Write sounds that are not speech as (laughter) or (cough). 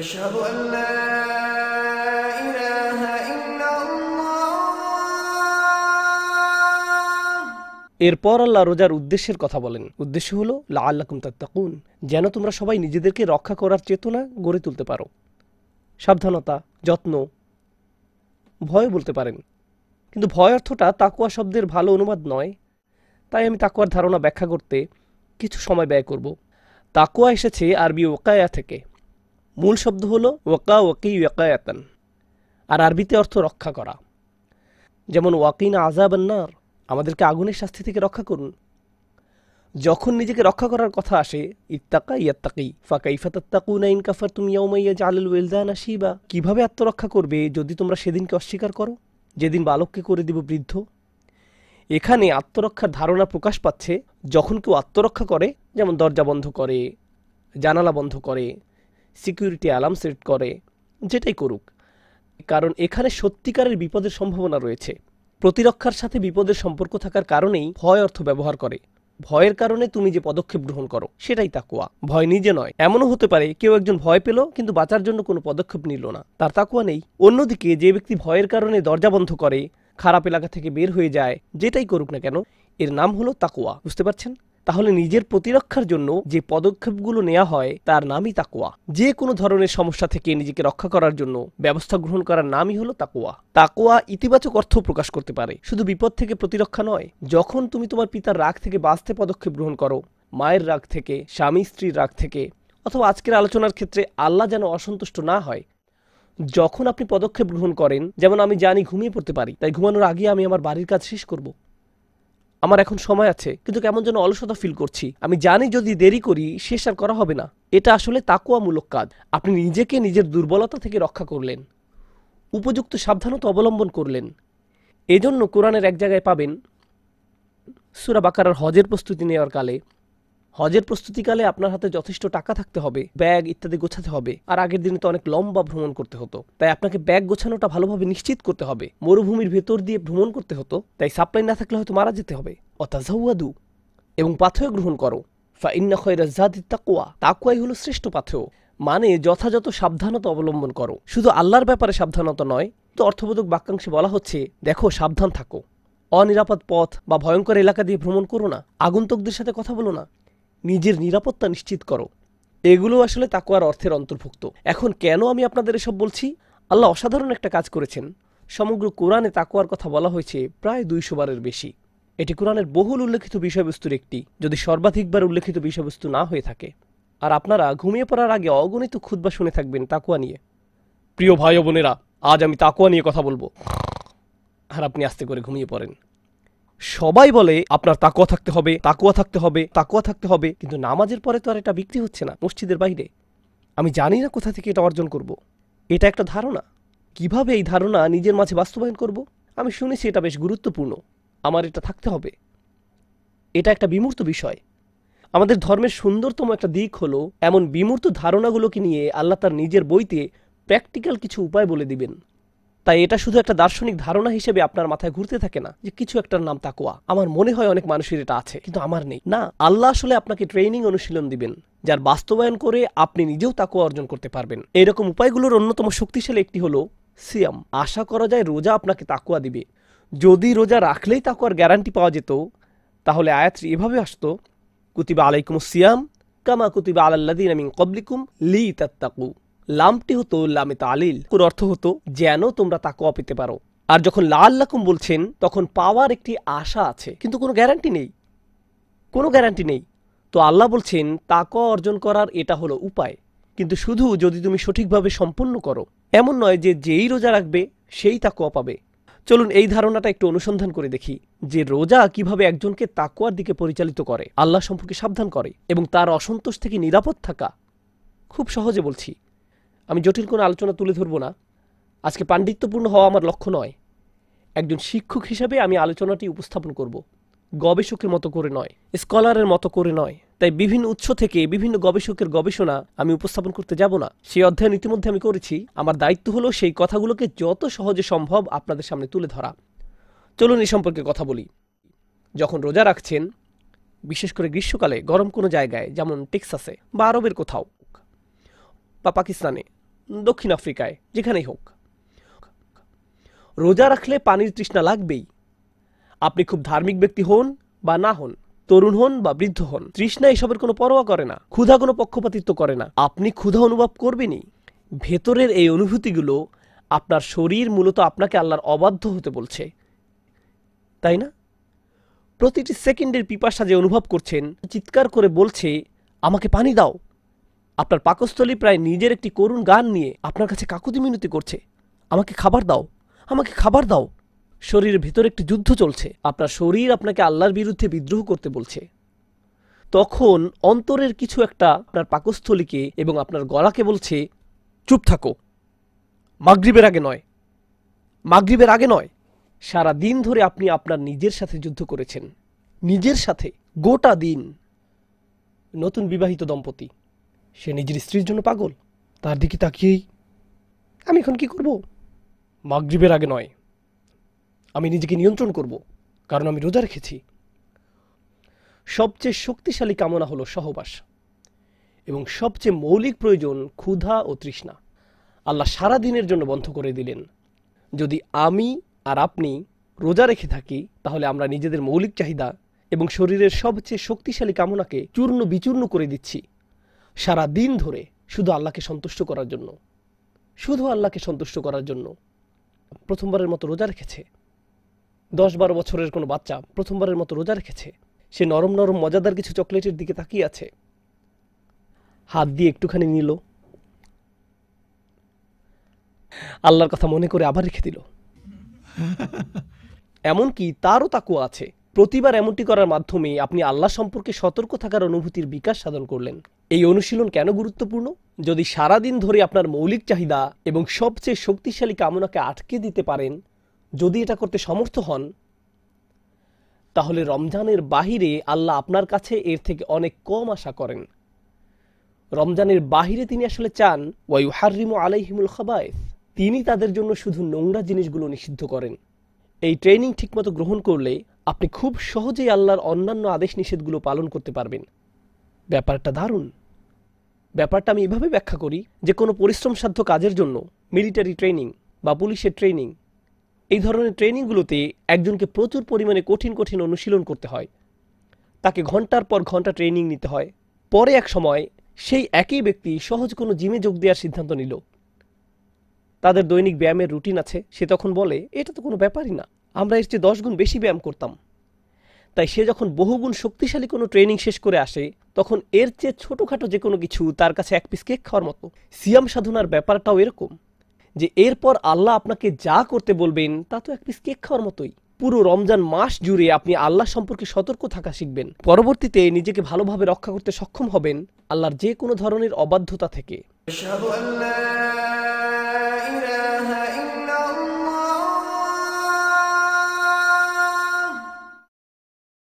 এরপর আল্লাহ রোজার উদ্দেশ্যের কথা বলেন উদ্দেশ্য হলো লা আল্লাহ আল্লাকুম তাত্তাকুন যেন তোমরা সবাই নিজেদেরকে রক্ষা করার চেতনা গড়ে তুলতে পারো সাবধানতা যত্ন ভয় বলতে পারেন কিন্তু ভয় অর্থটা তাকুয়া শব্দের ভালো অনুবাদ নয় তাই আমি তাকুয়ার ধারণা ব্যাখ্যা করতে কিছু সময় ব্যয় করব তাকুয়া এসেছে আরবি ওকায়া থেকে মূল শব্দ হল ওয়াকা ওয়াকি ওয়াকায়াতান আর আরবিতে অর্থ রক্ষা করা যেমন ওয়াকিন আজাবান্নার আমাদেরকে আগুনের শাস্তি থেকে রক্ষা করুন যখন নিজেকে রক্ষা করার কথা আসে ইত্তাকা ইয়াত্তাকি ফাঁকা ইফাতাত্তাকু না ইনকাফার তুমি ইয়াউমাইয়া জালুল ওয়েলদান আসিবা কীভাবে আত্মরক্ষা করবে যদি তোমরা সেদিনকে অস্বীকার করো যেদিন বালককে করে দিব বৃদ্ধ এখানে আত্মরক্ষার ধারণা প্রকাশ পাচ্ছে যখন কেউ আত্মরক্ষা করে যেমন দরজা বন্ধ করে জানালা বন্ধ করে সিকিউরিটি অ্যালার্ম সেট করে যেটাই করুক কারণ এখানে সত্যিকারের বিপদের সম্ভাবনা রয়েছে প্রতিরক্ষার সাথে বিপদের সম্পর্ক থাকার কারণেই ভয় অর্থ ব্যবহার করে ভয়ের কারণে তুমি যে পদক্ষেপ গ্রহণ করো সেটাই তাকুয়া ভয় নিজে নয় এমনও হতে পারে কেউ একজন ভয় পেল কিন্তু বাঁচার জন্য কোনো পদক্ষেপ নিল না তার তাকুয়া নেই অন্যদিকে যে ব্যক্তি ভয়ের কারণে দরজা বন্ধ করে খারাপ এলাকা থেকে বের হয়ে যায় যেটাই করুক না কেন এর নাম হলো তাকুয়া বুঝতে পারছেন তাহলে নিজের প্রতিরক্ষার জন্য যে পদক্ষেপগুলো নেওয়া হয় তার নামই তাকোয়া যে কোনো ধরনের সমস্যা থেকে নিজেকে রক্ষা করার জন্য ব্যবস্থা গ্রহণ করার নামই হলো তাকোয়া তাকোয়া ইতিবাচক অর্থ প্রকাশ করতে পারে শুধু বিপদ থেকে প্রতিরক্ষা নয় যখন তুমি তোমার পিতার রাগ থেকে বাঁচতে পদক্ষেপ গ্রহণ করো মায়ের রাগ থেকে স্বামী স্ত্রীর রাগ থেকে অথবা আজকের আলোচনার ক্ষেত্রে আল্লাহ যেন অসন্তুষ্ট না হয় যখন আপনি পদক্ষেপ গ্রহণ করেন যেমন আমি জানি ঘুমিয়ে পড়তে পারি তাই ঘুমানোর আগে আমি আমার বাড়ির কাজ শেষ করব আমার এখন সময় আছে কিন্তু কেমন যেন অলসতা ফিল করছি আমি জানি যদি দেরি করি শেষ আর করা হবে না এটা আসলে তাকুয়ামূলক কাজ আপনি নিজেকে নিজের দুর্বলতা থেকে রক্ষা করলেন উপযুক্ত সাবধানতা অবলম্বন করলেন এজন্য কোরআনের এক জায়গায় পাবেন সুরা হজের প্রস্তুতি নেওয়ার কালে হজের প্রস্তুতিকালে আপনার হাতে যথেষ্ট টাকা থাকতে হবে ব্যাগ ইত্যাদি গোছাতে হবে আর আগের দিনে তো অনেক লম্বা ভ্রমণ করতে হতো তাই আপনাকে ব্যাগ গোছানোটা ভালোভাবে নিশ্চিত করতে হবে মরুভূমির ভেতর দিয়ে ভ্রমণ করতে হতো তাই সাপ্লাই না থাকলে হয়তো মারা যেতে হবে অতাজাউয়াদু এবং পাথেয় গ্রহণ করো ফা ইন্না খয়রা জাদি তাকুয়া তাকুয়াই হলো শ্রেষ্ঠ পাথেয় মানে যথাযথ সাবধানতা অবলম্বন করো শুধু আল্লাহর ব্যাপারে সাবধানতা নয় তো অর্থবোধক বাক্যাংশে বলা হচ্ছে দেখো সাবধান থাকো অনিরাপদ পথ বা ভয়ঙ্কর এলাকা দিয়ে ভ্রমণ করো না আগন্তুকদের সাথে কথা বলো না নিজের নিরাপত্তা নিশ্চিত করো এগুলো আসলে তাকুয়ার অর্থের অন্তর্ভুক্ত এখন কেন আমি আপনাদের এসব বলছি আল্লাহ অসাধারণ একটা কাজ করেছেন সমগ্র কোরআনে তাকুয়ার কথা বলা হয়েছে প্রায় দুইশো বারের বেশি এটি কোরআনের বহুল উল্লেখিত বিষয়বস্তুর একটি যদি সর্বাধিকবার উল্লেখিত বিষয়বস্তু না হয়ে থাকে আর আপনারা ঘুমিয়ে পড়ার আগে অগণিত খুদ্া শুনে থাকবেন তাকুয়া নিয়ে প্রিয় ভাই বোনেরা আজ আমি তাকুয়া নিয়ে কথা বলবো আর আপনি আস্তে করে ঘুমিয়ে পড়েন সবাই বলে আপনার তাকুয়া থাকতে হবে তাকুয়া থাকতে হবে তাকুয়া থাকতে হবে কিন্তু নামাজের পরে তো আর এটা বিক্রি হচ্ছে না মসজিদের বাইরে আমি জানি না কোথা থেকে এটা অর্জন করব। এটা একটা ধারণা কিভাবে এই ধারণা নিজের মাঝে বাস্তবায়ন করব। আমি শুনেছি এটা বেশ গুরুত্বপূর্ণ আমার এটা থাকতে হবে এটা একটা বিমূর্ত বিষয় আমাদের ধর্মের সুন্দরতম একটা দিক হলো এমন বিমূর্ত ধারণাগুলোকে নিয়ে আল্লাহ তার নিজের বইতে প্র্যাকটিক্যাল কিছু উপায় বলে দিবেন তাই এটা শুধু একটা দার্শনিক ধারণা হিসেবে আপনার মাথায় ঘুরতে থাকে না যে কিছু একটার নাম তাকুয়া আমার মনে হয় অনেক মানুষের এটা আছে কিন্তু আমার নেই না আল্লাহ আসলে আপনাকে ট্রেনিং অনুশীলন দিবেন যার বাস্তবায়ন করে আপনি নিজেও তাকুয়া অর্জন করতে পারবেন এরকম উপায়গুলোর অন্যতম শক্তিশালী একটি হলো সিয়াম আশা করা যায় রোজা আপনাকে তাকুয়া দিবে যদি রোজা রাখলেই তাকুয়ার গ্যারান্টি পাওয়া যেত তাহলে আয়াত্রি এভাবে আসতো কুতিবা আলাইকুম সিয়াম কামা কুতিবা আলাল্লাদিন আমি কবলিকুম লি তাকু লামটি হতো লামে তালিল কোন অর্থ হতো যেন তোমরা তা পেতে পারো আর যখন লাল লাকুম বলছেন তখন পাওয়ার একটি আশা আছে কিন্তু কোনো গ্যারান্টি নেই কোনো গ্যারান্টি নেই তো আল্লাহ বলছেন তাক অর্জন করার এটা হলো উপায় কিন্তু শুধু যদি তুমি সঠিকভাবে সম্পন্ন করো এমন নয় যে যেই রোজা রাখবে সেই তাক পাবে চলুন এই ধারণাটা একটু অনুসন্ধান করে দেখি যে রোজা কিভাবে একজনকে তাকোয়ার দিকে পরিচালিত করে আল্লাহ সম্পর্কে সাবধান করে এবং তার অসন্তোষ থেকে নিরাপদ থাকা খুব সহজে বলছি আমি জটিল কোনো আলোচনা তুলে ধরব না আজকে পাণ্ডিত্যপূর্ণ হওয়া আমার লক্ষ্য নয় একজন শিক্ষক হিসাবে আমি আলোচনাটি উপস্থাপন করব গবেষকের মতো করে নয় স্কলারের মতো করে নয় তাই বিভিন্ন উৎস থেকে বিভিন্ন গবেষকের গবেষণা আমি উপস্থাপন করতে যাব না সেই অধ্যায়ন ইতিমধ্যে আমি করেছি আমার দায়িত্ব হলো সেই কথাগুলোকে যত সহজে সম্ভব আপনাদের সামনে তুলে ধরা চলুন এ সম্পর্কে কথা বলি যখন রোজা রাখছেন বিশেষ করে গ্রীষ্মকালে গরম কোনো জায়গায় যেমন টেক্সাসে বা আরবের কোথাও বা পাকিস্তানে দক্ষিণ আফ্রিকায় যেখানেই হোক রোজা রাখলে পানির তৃষ্ণা লাগবেই আপনি খুব ধার্মিক ব্যক্তি হন বা না হন তরুণ হন বা বৃদ্ধ হন তৃষ্ণা এসবের কোনো পরোয়া করে না ক্ষুধা কোনো পক্ষপাতিত্ব করে না আপনি ক্ষুধা অনুভব করবেনই ভেতরের এই অনুভূতিগুলো আপনার শরীর মূলত আপনাকে আল্লাহর অবাধ্য হতে বলছে তাই না প্রতিটি সেকেন্ডের পিপাসা যে অনুভব করছেন চিৎকার করে বলছে আমাকে পানি দাও আপনার পাকস্থলী প্রায় নিজের একটি করুণ গান নিয়ে আপনার কাছে কাকুতি মিনতি করছে আমাকে খাবার দাও আমাকে খাবার দাও শরীরের ভেতর একটি যুদ্ধ চলছে আপনার শরীর আপনাকে আল্লাহর বিরুদ্ধে বিদ্রোহ করতে বলছে তখন অন্তরের কিছু একটা আপনার পাকস্থলীকে এবং আপনার গলাকে বলছে চুপ থাকো মাগরীবের আগে নয় মাগরীবের আগে নয় সারা দিন ধরে আপনি আপনার নিজের সাথে যুদ্ধ করেছেন নিজের সাথে গোটা দিন নতুন বিবাহিত দম্পতি সে নিজের স্ত্রীর জন্য পাগল তার দিকে তাকিয়েই আমি এখন কি করব মাগরীবের আগে নয় আমি নিজেকে নিয়ন্ত্রণ করব কারণ আমি রোজা রেখেছি সবচেয়ে শক্তিশালী কামনা হলো সহবাস এবং সবচেয়ে মৌলিক প্রয়োজন ক্ষুধা ও তৃষ্ণা আল্লাহ সারা দিনের জন্য বন্ধ করে দিলেন যদি আমি আর আপনি রোজা রেখে থাকি তাহলে আমরা নিজেদের মৌলিক চাহিদা এবং শরীরের সবচেয়ে শক্তিশালী কামনাকে চূর্ণ বিচূর্ণ করে দিচ্ছি সারা দিন ধরে শুধু আল্লাহকে সন্তুষ্ট করার জন্য শুধু আল্লাহকে সন্তুষ্ট করার জন্য প্রথমবারের মতো রোজা রেখেছে দশ বারো বছরের কোনো বাচ্চা প্রথমবারের মতো রোজা রেখেছে সে নরম নরম মজাদার কিছু চকলেটের দিকে তাকিয়ে আছে হাত দিয়ে একটুখানি নিল আল্লাহর কথা মনে করে আবার রেখে দিল (laughs) এমনকি তারও তাকুয়া আছে প্রতিবার এমনটি করার মাধ্যমে আপনি আল্লাহ সম্পর্কে সতর্ক থাকার অনুভূতির বিকাশ সাধন করলেন এই অনুশীলন কেন গুরুত্বপূর্ণ যদি সারাদিন ধরে আপনার মৌলিক চাহিদা এবং সবচেয়ে শক্তিশালী কামনাকে আটকে দিতে পারেন যদি এটা করতে সমর্থ হন তাহলে রমজানের বাহিরে আল্লাহ আপনার কাছে এর থেকে অনেক কম আশা করেন রমজানের বাহিরে তিনি আসলে চান ওয়াইউ ওয়াইহারিমু আলাইহিমুল খাবায় তিনি তাদের জন্য শুধু নোংরা জিনিসগুলো নিষিদ্ধ করেন এই ট্রেনিং ঠিকমতো গ্রহণ করলে আপনি খুব সহজেই আল্লাহর অন্যান্য আদেশ নিষেধগুলো পালন করতে পারবেন ব্যাপারটা দারুণ ব্যাপারটা আমি এভাবে ব্যাখ্যা করি যে কোনো পরিশ্রমসাধ্য কাজের জন্য মিলিটারি ট্রেনিং বা পুলিশের ট্রেনিং এই ধরনের ট্রেনিংগুলোতে একজনকে প্রচুর পরিমাণে কঠিন কঠিন অনুশীলন করতে হয় তাকে ঘন্টার পর ঘন্টা ট্রেনিং নিতে হয় পরে এক সময় সেই একই ব্যক্তি সহজ কোনো জিমে যোগ দেওয়ার সিদ্ধান্ত নিল তাদের দৈনিক ব্যায়ামের রুটিন আছে সে তখন বলে এটা তো কোনো ব্যাপারই না আমরা এর চেয়ে দশ গুণ বেশি ব্যায়াম করতাম তাই সে যখন বহুগুণ শক্তিশালী কোনো ট্রেনিং শেষ করে আসে তখন এর চেয়ে ছোটোখাটো যে কোনো কিছু তার কাছে এক পিস কেক খাওয়ার মতো সিয়াম সাধনার ব্যাপারটাও এরকম যে এরপর আল্লাহ আপনাকে যা করতে বলবেন তা তো এক পিস কেক খাওয়ার মতোই পুরো রমজান মাস জুড়ে আপনি আল্লাহ সম্পর্কে সতর্ক থাকা শিখবেন পরবর্তীতে নিজেকে ভালোভাবে রক্ষা করতে সক্ষম হবেন আল্লাহর যে কোনো ধরনের অবাধ্যতা থেকে